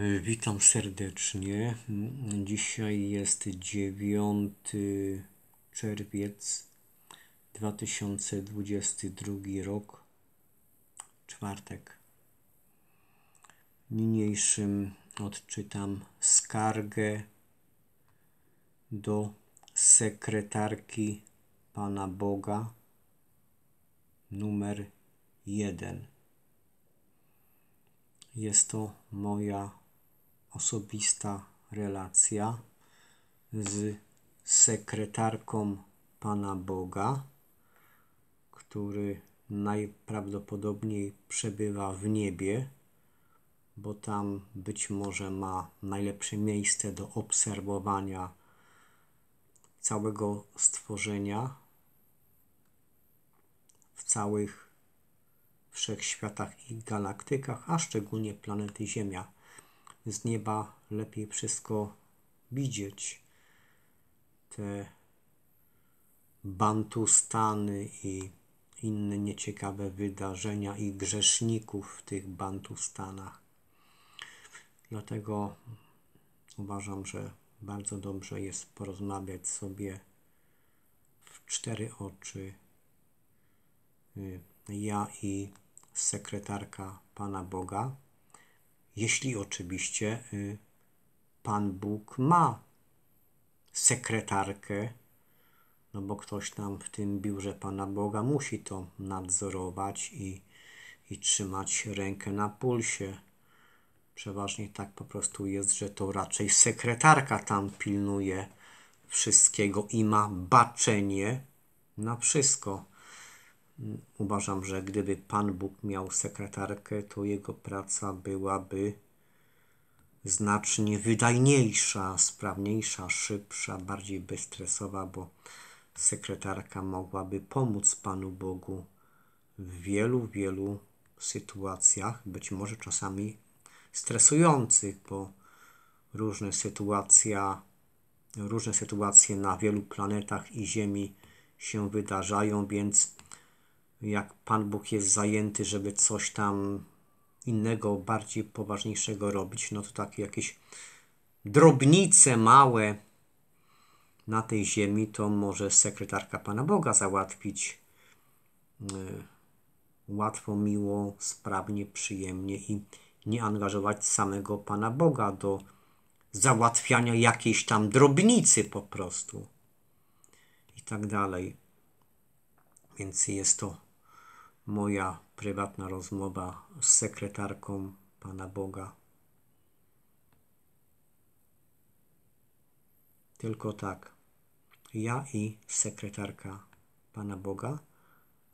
E, witam serdecznie. Mm, dzisiaj jest 9 czerwiec 2022 rok, czwartek. Niniejszym odczytam skargę do sekretarki Pana Boga numer 1. Jest to moja osobista relacja z sekretarką Pana Boga, który najprawdopodobniej przebywa w niebie, bo tam być może ma najlepsze miejsce do obserwowania całego stworzenia w całych wszechświatach i galaktykach, a szczególnie planety Ziemia z nieba lepiej wszystko widzieć. Te bantustany i inne nieciekawe wydarzenia i grzeszników w tych bantustanach. Dlatego uważam, że bardzo dobrze jest porozmawiać sobie w cztery oczy. Y, ja i sekretarka Pana Boga jeśli oczywiście y, Pan Bóg ma sekretarkę, no bo ktoś tam w tym biurze Pana Boga musi to nadzorować i, i trzymać rękę na pulsie. Przeważnie tak po prostu jest, że to raczej sekretarka tam pilnuje wszystkiego i ma baczenie na wszystko. Uważam, że gdyby Pan Bóg miał sekretarkę, to jego praca byłaby znacznie wydajniejsza, sprawniejsza, szybsza, bardziej bezstresowa, bo sekretarka mogłaby pomóc Panu Bogu w wielu, wielu sytuacjach, być może czasami stresujących, bo różne, sytuacja, różne sytuacje na wielu planetach i Ziemi się wydarzają, więc jak Pan Bóg jest zajęty, żeby coś tam innego, bardziej poważniejszego robić, no to takie jakieś drobnice małe na tej ziemi to może sekretarka Pana Boga załatwić e, łatwo, miło, sprawnie, przyjemnie i nie angażować samego Pana Boga do załatwiania jakiejś tam drobnicy po prostu i tak dalej. Więc jest to moja prywatna rozmowa z sekretarką Pana Boga. Tylko tak, ja i sekretarka Pana Boga,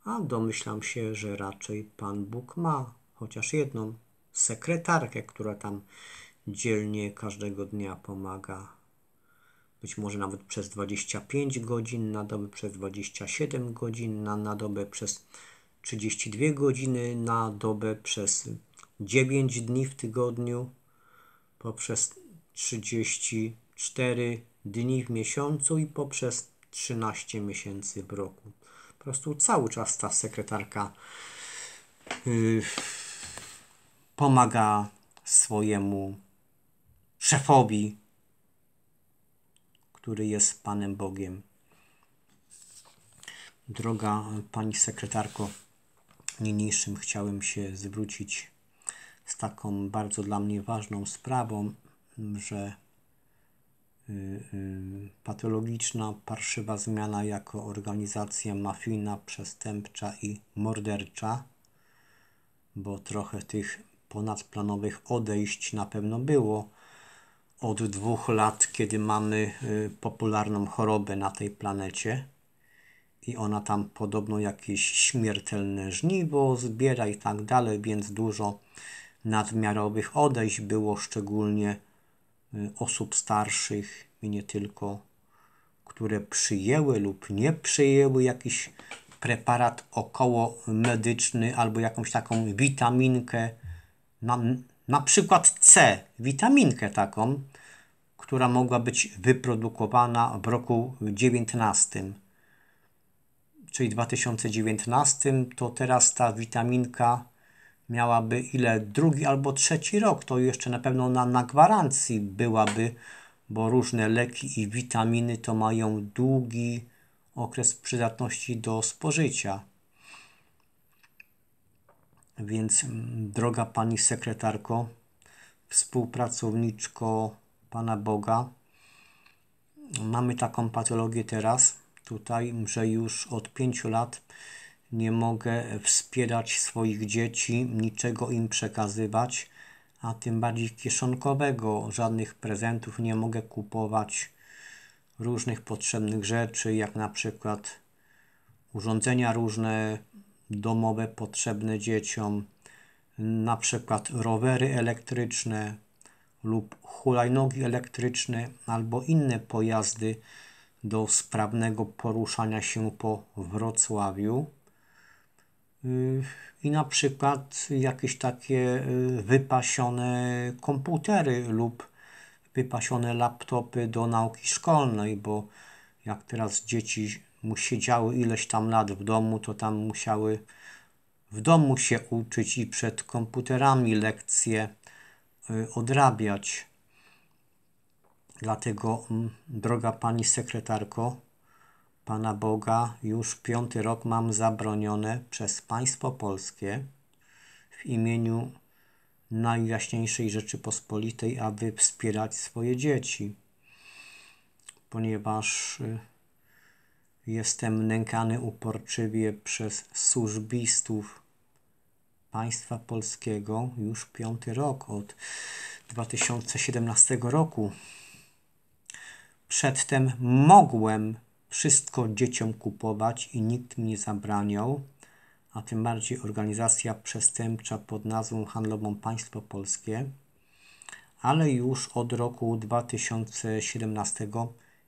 a domyślam się, że raczej Pan Bóg ma chociaż jedną sekretarkę, która tam dzielnie każdego dnia pomaga. Być może nawet przez 25 godzin na dobę, przez 27 godzin na, na dobę, przez 32 godziny na dobę przez 9 dni w tygodniu poprzez 34 dni w miesiącu i poprzez 13 miesięcy w roku. Po prostu cały czas ta sekretarka y, pomaga swojemu szefowi, który jest Panem Bogiem. Droga Pani Sekretarko, niniejszym chciałem się zwrócić z taką bardzo dla mnie ważną sprawą, że y, y, patologiczna, parszywa zmiana jako organizacja mafijna, przestępcza i mordercza, bo trochę tych ponadplanowych odejść na pewno było od dwóch lat, kiedy mamy y, popularną chorobę na tej planecie i ona tam podobno jakieś śmiertelne żniwo zbiera i tak dalej, więc dużo nadmiarowych odejść było, szczególnie y, osób starszych i nie tylko, które przyjęły lub nie przyjęły jakiś preparat około medyczny albo jakąś taką witaminkę, na, na przykład C, witaminkę taką, która mogła być wyprodukowana w roku 19 czyli 2019, to teraz ta witaminka miałaby ile? Drugi albo trzeci rok, to jeszcze na pewno na, na gwarancji byłaby, bo różne leki i witaminy to mają długi okres przydatności do spożycia. Więc mm, droga pani sekretarko, współpracowniczko Pana Boga, mamy taką patologię teraz, tutaj, że już od pięciu lat nie mogę wspierać swoich dzieci, niczego im przekazywać, a tym bardziej kieszonkowego. Żadnych prezentów nie mogę kupować, różnych potrzebnych rzeczy, jak na przykład urządzenia różne domowe potrzebne dzieciom, na przykład rowery elektryczne lub hulajnogi elektryczne albo inne pojazdy do sprawnego poruszania się po Wrocławiu. Y, I na przykład jakieś takie y, wypasione komputery lub wypasione laptopy do nauki szkolnej, bo jak teraz dzieci siedziały ileś tam lat w domu, to tam musiały w domu się uczyć i przed komputerami lekcje y, odrabiać. Dlatego, mm, droga pani sekretarko, Pana Boga, już piąty rok mam zabronione przez państwo polskie w imieniu Najjaśniejszej Rzeczypospolitej, aby wspierać swoje dzieci, ponieważ y, jestem nękany uporczywie przez służbistów państwa polskiego już piąty rok od 2017 roku. Przedtem mogłem wszystko dzieciom kupować i nikt mi nie zabraniał, a tym bardziej organizacja przestępcza pod nazwą handlową Państwo Polskie, ale już od roku 2017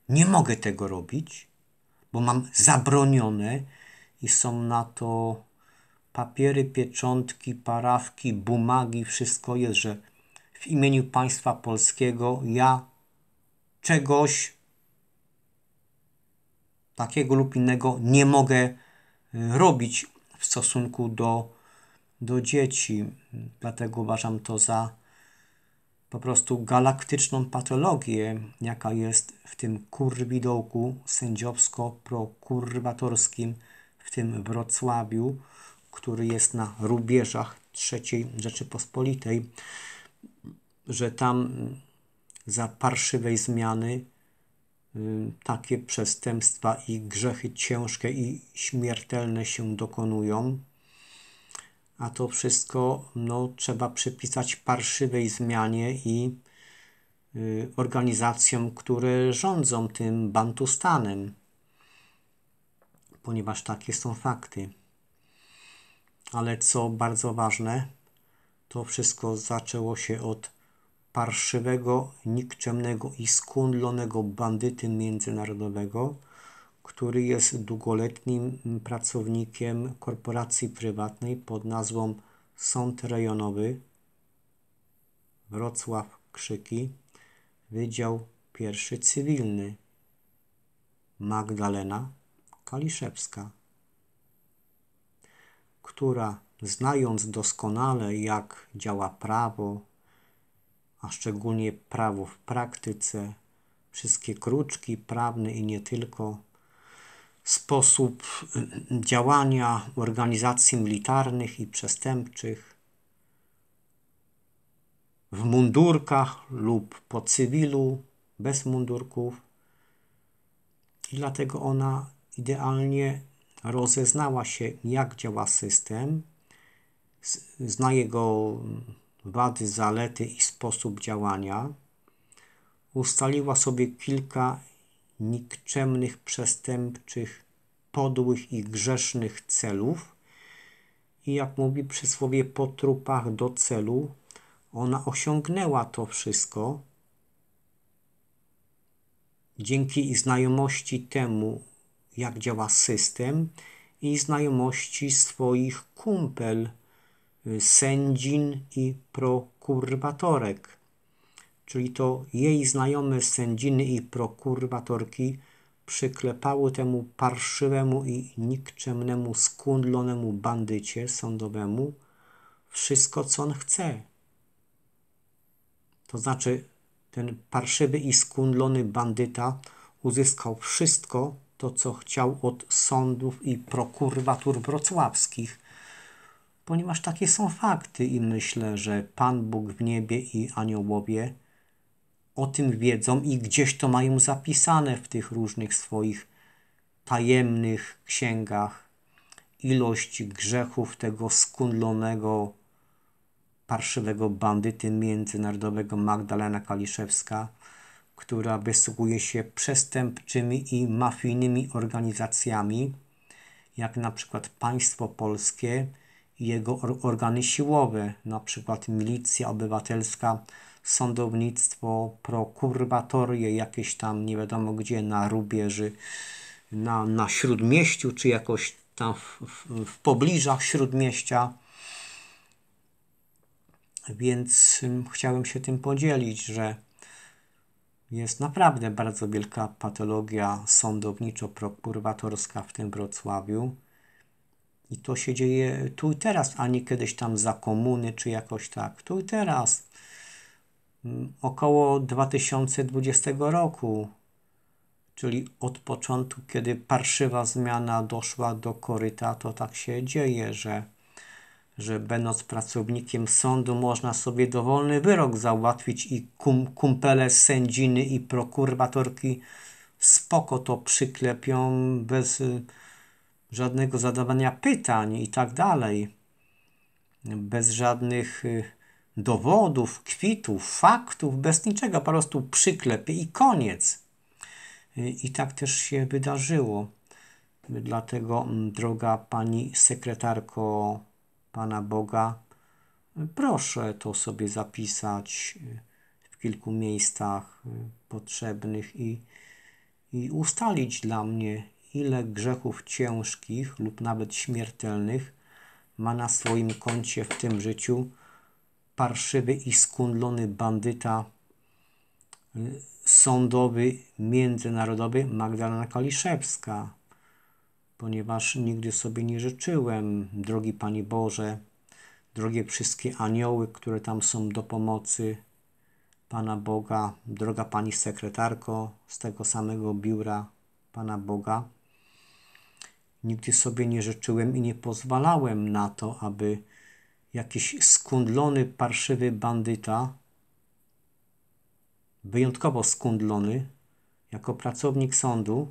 nie mogę tego robić, bo mam zabronione i są na to papiery, pieczątki, parawki, bumagi, wszystko jest, że w imieniu państwa polskiego ja czegoś takiego lub innego nie mogę y, robić w stosunku do, do dzieci. Dlatego uważam to za po prostu galaktyczną patologię, jaka jest w tym kurwidołku sędziowsko-prokurwatorskim w tym Wrocławiu, który jest na rubieżach III Rzeczypospolitej, że tam za parszywej zmiany y, takie przestępstwa i grzechy ciężkie i śmiertelne się dokonują. A to wszystko no, trzeba przypisać parszywej zmianie i y, organizacjom, które rządzą tym bantustanem, ponieważ takie są fakty. Ale co bardzo ważne, to wszystko zaczęło się od parszywego, nikczemnego i skundlonego bandyty międzynarodowego, który jest długoletnim pracownikiem korporacji prywatnej pod nazwą Sąd Rejonowy Wrocław Krzyki, Wydział Pierwszy Cywilny Magdalena Kaliszewska, która znając doskonale jak działa prawo, a szczególnie prawo w praktyce, wszystkie kruczki prawne i nie tylko, sposób y, działania organizacji militarnych i przestępczych, w mundurkach lub po cywilu, bez mundurków. I dlatego ona idealnie rozeznała się, jak działa system, zna jego wady, zalety i sposób działania, ustaliła sobie kilka nikczemnych, przestępczych, podłych i grzesznych celów i jak mówi przysłowie po trupach do celu, ona osiągnęła to wszystko dzięki znajomości temu, jak działa system i znajomości swoich kumpel, Y, sędzin i prokurwatorek. Czyli to jej znajome sędziny i prokurwatorki przyklepały temu parszywemu i nikczemnemu, skundlonemu bandycie sądowemu wszystko, co on chce. To znaczy, ten parszywy i skundlony bandyta uzyskał wszystko to, co chciał od sądów i prokurwatur wrocławskich – ponieważ takie są fakty i myślę, że Pan Bóg w niebie i aniołowie o tym wiedzą i gdzieś to mają zapisane w tych różnych swoich tajemnych księgach. Ilość grzechów tego skundlonego, parszywego bandyty międzynarodowego Magdalena Kaliszewska, która wysługuje się przestępczymi i mafijnymi organizacjami, jak na przykład państwo polskie, jego organy siłowe, przykład milicja obywatelska, sądownictwo, prokuratorie jakieś tam, nie wiadomo gdzie, na rubieży, na, na śródmieściu, czy jakoś tam w, w, w pobliżach śródmieścia. Więc chciałem się tym podzielić, że jest naprawdę bardzo wielka patologia sądowniczo-prokuratorska w tym Wrocławiu. I to się dzieje tu i teraz, a nie kiedyś tam za komuny czy jakoś tak. Tu i teraz. Mm, około 2020 roku, czyli od początku, kiedy parszywa zmiana doszła do koryta, to tak się dzieje, że, że będąc pracownikiem sądu można sobie dowolny wyrok załatwić i kum, kumpele sędziny i prokuratorki spoko to przyklepią bez żadnego zadawania pytań i tak dalej, bez żadnych y, dowodów, kwitów, faktów, bez niczego, po prostu przyklepy i koniec. Y, I tak też się wydarzyło. Dlatego, mm, droga pani sekretarko Pana Boga, proszę to sobie zapisać y, w kilku miejscach potrzebnych i, i ustalić dla mnie ile grzechów ciężkich lub nawet śmiertelnych ma na swoim koncie w tym życiu parszywy i skundlony bandyta y, sądowy, międzynarodowy Magdalena Kaliszewska, ponieważ nigdy sobie nie życzyłem, drogi Panie Boże, drogie wszystkie anioły, które tam są do pomocy, Pana Boga, droga Pani sekretarko z tego samego biura Pana Boga, Nigdy sobie nie życzyłem i nie pozwalałem na to, aby jakiś skundlony, parszywy bandyta, wyjątkowo skundlony, jako pracownik sądu,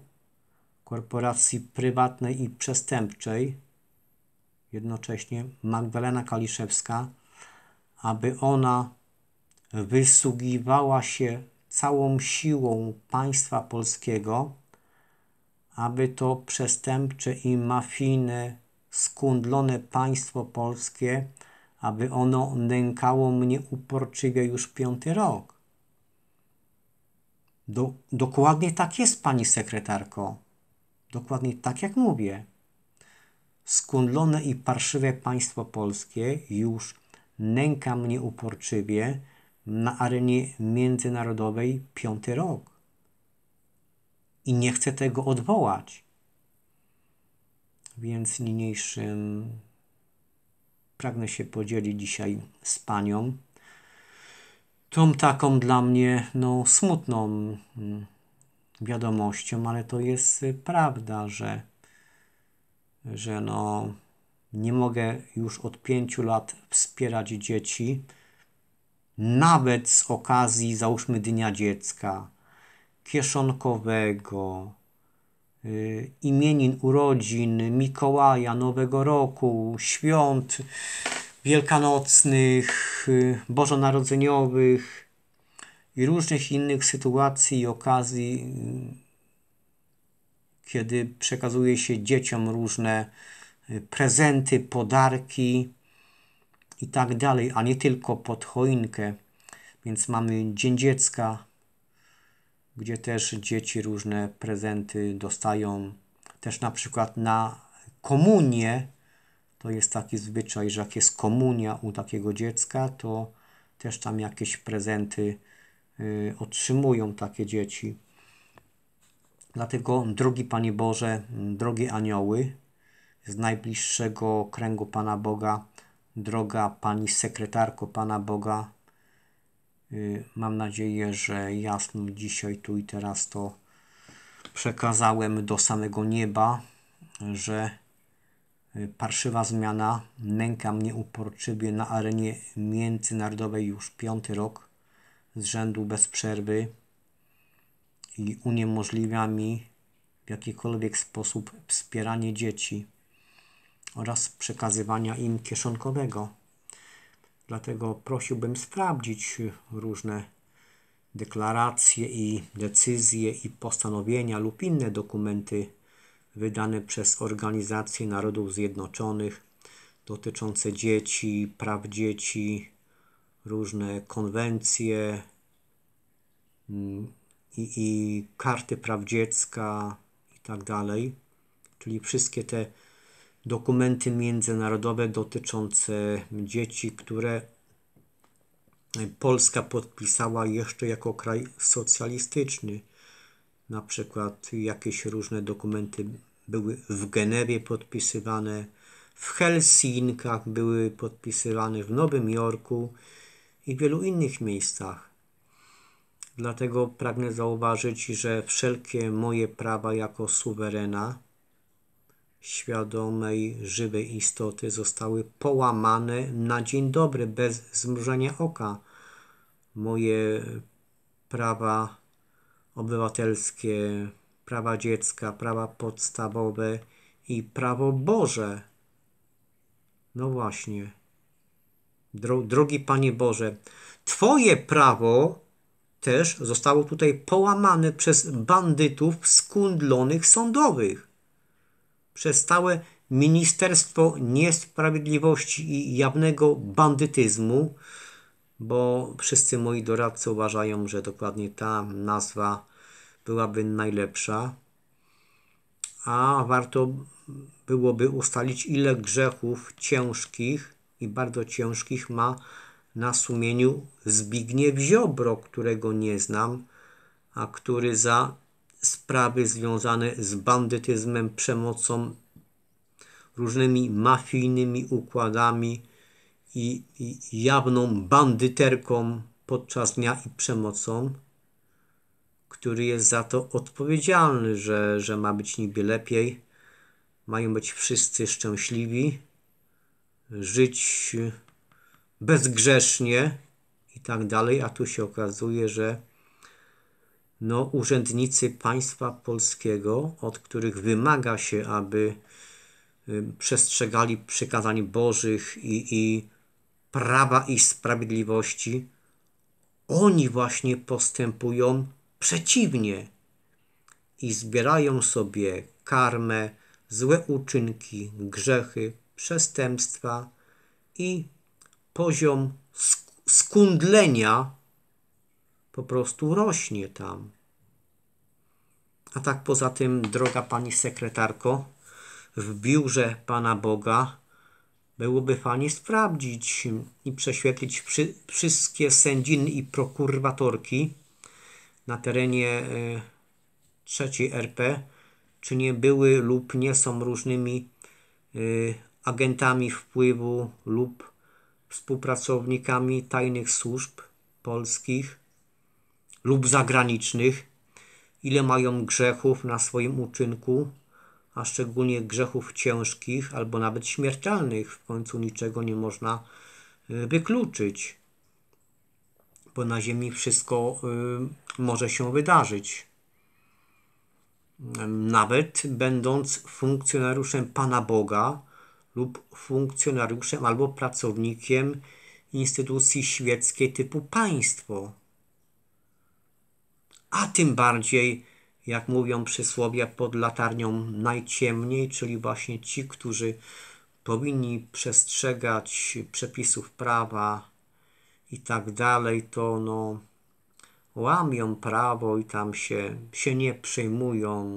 korporacji prywatnej i przestępczej, jednocześnie Magdalena Kaliszewska, aby ona wysługiwała się całą siłą państwa polskiego aby to przestępcze i mafijne, skundlone państwo polskie, aby ono nękało mnie uporczywie już piąty rok. Do, dokładnie tak jest, pani sekretarko. Dokładnie tak, jak mówię. Skundlone i parszywe państwo polskie już nęka mnie uporczywie na arenie międzynarodowej piąty rok i nie chce tego odwołać. Więc niniejszym pragnę się podzielić dzisiaj z Panią. Tą taką dla mnie no, smutną mm, wiadomością, ale to jest prawda, że, że no, nie mogę już od pięciu lat wspierać dzieci, nawet z okazji, załóżmy, Dnia Dziecka, kieszonkowego, y, imienin, urodzin, Mikołaja, Nowego Roku, świąt wielkanocnych, y, bożonarodzeniowych i różnych innych sytuacji i okazji, y, kiedy przekazuje się dzieciom różne prezenty, podarki i tak dalej, a nie tylko pod choinkę. Więc mamy Dzień Dziecka, gdzie też dzieci różne prezenty dostają. Też na przykład na komunię, to jest taki zwyczaj, że jak jest komunia u takiego dziecka, to też tam jakieś prezenty y, otrzymują takie dzieci. Dlatego, drogi Panie Boże, drogie anioły, z najbliższego kręgu Pana Boga, droga Pani sekretarko Pana Boga, Y, mam nadzieję, że jasno dzisiaj, tu i teraz to przekazałem do samego nieba, że y, parszywa zmiana nęka mnie uporczywie na arenie międzynarodowej już piąty rok z rzędu bez przerwy i uniemożliwia mi w jakikolwiek sposób wspieranie dzieci oraz przekazywania im kieszonkowego. Dlatego prosiłbym sprawdzić różne deklaracje i decyzje i postanowienia lub inne dokumenty wydane przez Organizację Narodów Zjednoczonych dotyczące dzieci, praw dzieci, różne konwencje mm, i, i karty praw dziecka i tak dalej. Czyli wszystkie te dokumenty międzynarodowe dotyczące dzieci, które Polska podpisała jeszcze jako kraj socjalistyczny. Na przykład jakieś różne dokumenty były w Genewie podpisywane, w Helsinkach były podpisywane, w Nowym Jorku i wielu innych miejscach. Dlatego pragnę zauważyć, że wszelkie moje prawa jako suwerena świadomej, żywej istoty zostały połamane na dzień dobry, bez zmrużenia oka. Moje prawa obywatelskie, prawa dziecka, prawa podstawowe i prawo Boże. No właśnie. Dro, drogi Panie Boże, Twoje prawo też zostało tutaj połamane przez bandytów skundlonych sądowych przez całe Ministerstwo Niesprawiedliwości i Jawnego Bandytyzmu, bo wszyscy moi doradcy uważają, że dokładnie ta nazwa byłaby najlepsza. A warto byłoby ustalić, ile grzechów ciężkich i bardzo ciężkich ma na sumieniu Zbigniew Ziobro, którego nie znam, a który za sprawy związane z bandytyzmem, przemocą, różnymi mafijnymi układami i, i jawną bandyterką podczas dnia i przemocą, który jest za to odpowiedzialny, że, że ma być niby lepiej, mają być wszyscy szczęśliwi, żyć bezgrzesznie i tak dalej, a tu się okazuje, że no, urzędnicy państwa polskiego, od których wymaga się, aby przestrzegali przykazań Bożych i, i prawa i sprawiedliwości, oni właśnie postępują przeciwnie i zbierają sobie karmę, złe uczynki, grzechy, przestępstwa i poziom skundlenia po prostu rośnie tam. A tak poza tym, droga pani sekretarko, w biurze Pana Boga byłoby fajnie sprawdzić i prześwietlić przy, wszystkie sędziny i prokuratorki na terenie e, trzeciej RP, czy nie były lub nie są różnymi y, agentami wpływu lub współpracownikami tajnych służb polskich lub zagranicznych, ile mają grzechów na swoim uczynku, a szczególnie grzechów ciężkich albo nawet śmiertelnych. W końcu niczego nie można y, wykluczyć, bo na Ziemi wszystko y, może się wydarzyć. Nawet będąc funkcjonariuszem Pana Boga lub funkcjonariuszem albo pracownikiem instytucji świeckiej typu państwo a tym bardziej, jak mówią przysłowie, pod latarnią najciemniej, czyli właśnie ci, którzy powinni przestrzegać przepisów prawa i tak dalej, to no, łamią prawo i tam się, się nie przejmują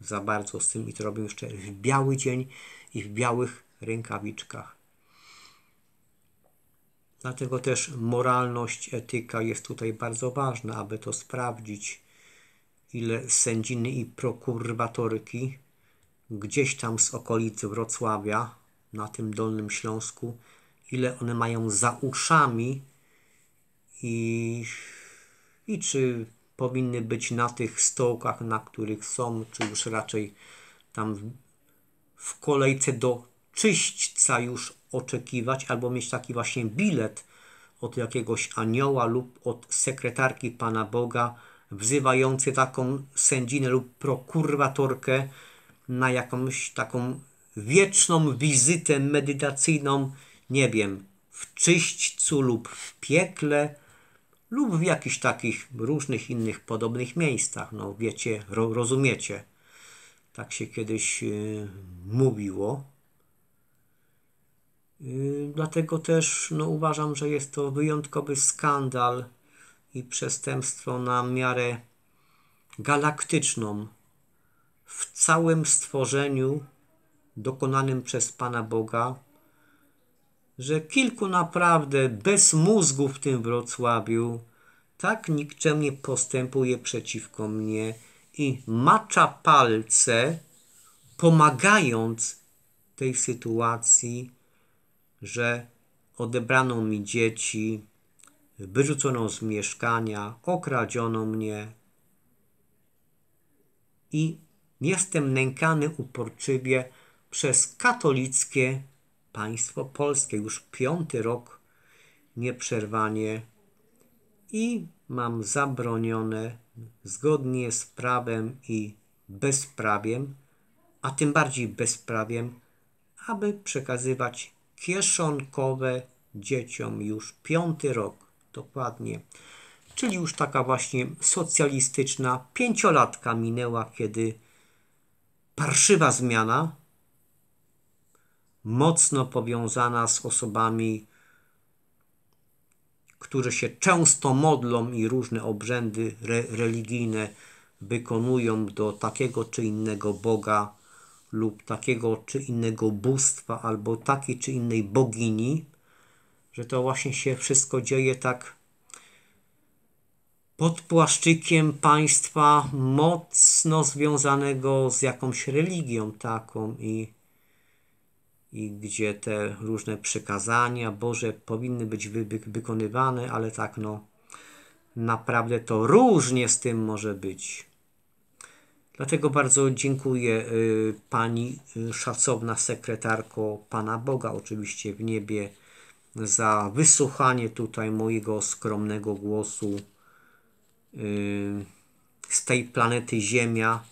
za bardzo z tym i to robią jeszcze w biały dzień i w białych rękawiczkach. Dlatego też moralność, etyka jest tutaj bardzo ważna, aby to sprawdzić ile sędziny i prokuratorki gdzieś tam z okolic Wrocławia, na tym Dolnym Śląsku, ile one mają za uszami i, i czy powinny być na tych stołkach, na których są, czy już raczej tam w, w kolejce do czyśćca już oczekiwać, albo mieć taki właśnie bilet od jakiegoś anioła lub od sekretarki Pana Boga, wzywający taką sędzinę lub prokuratorkę na jakąś taką wieczną wizytę medytacyjną, nie wiem, w czyśćcu lub w piekle lub w jakichś takich różnych innych podobnych miejscach. No wiecie, ro, rozumiecie. Tak się kiedyś yy, mówiło. Yy, dlatego też no, uważam, że jest to wyjątkowy skandal i przestępstwo na miarę galaktyczną w całym stworzeniu dokonanym przez Pana Boga, że kilku naprawdę bez mózgu w tym Wrocławiu tak nikczemnie postępuje przeciwko mnie i macza palce, pomagając tej sytuacji, że odebrano mi dzieci, wyrzucono z mieszkania, okradziono mnie i jestem nękany uporczywie przez katolickie państwo polskie już piąty rok nieprzerwanie i mam zabronione zgodnie z prawem i bezprawiem, a tym bardziej bezprawiem, aby przekazywać kieszonkowe dzieciom już piąty rok. Dokładnie. Czyli już taka właśnie socjalistyczna pięciolatka minęła, kiedy parszywa zmiana, mocno powiązana z osobami, którzy się często modlą i różne obrzędy re religijne wykonują do takiego czy innego Boga lub takiego czy innego bóstwa albo takiej czy innej bogini, że to właśnie się wszystko dzieje tak pod płaszczykiem państwa mocno związanego z jakąś religią taką i, i gdzie te różne przekazania Boże powinny być wy, wykonywane, ale tak no naprawdę to różnie z tym może być. Dlatego bardzo dziękuję y, Pani y, szacowna sekretarko Pana Boga, oczywiście w niebie, za wysłuchanie tutaj mojego skromnego głosu y, z tej planety Ziemia,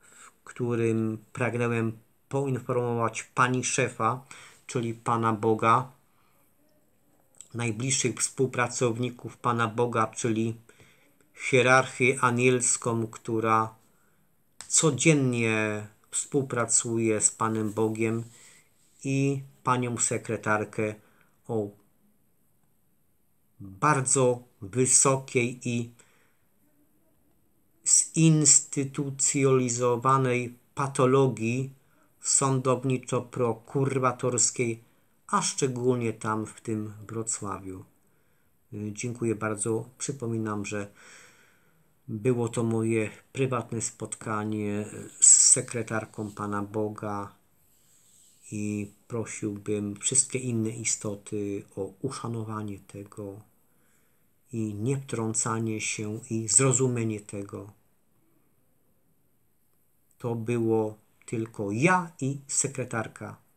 w którym pragnąłem poinformować pani szefa, czyli pana Boga, najbliższych współpracowników pana Boga, czyli hierarchię anielską, która codziennie współpracuje z panem Bogiem i panią sekretarkę o bardzo wysokiej i zinstytucjonalizowanej patologii sądowniczo-prokuratorskiej, a szczególnie tam w tym Wrocławiu. Y, dziękuję bardzo. Przypominam, że było to moje prywatne spotkanie z sekretarką Pana Boga i prosiłbym wszystkie inne istoty o uszanowanie tego i nie wtrącanie się i zrozumienie tego. To było tylko ja i sekretarka.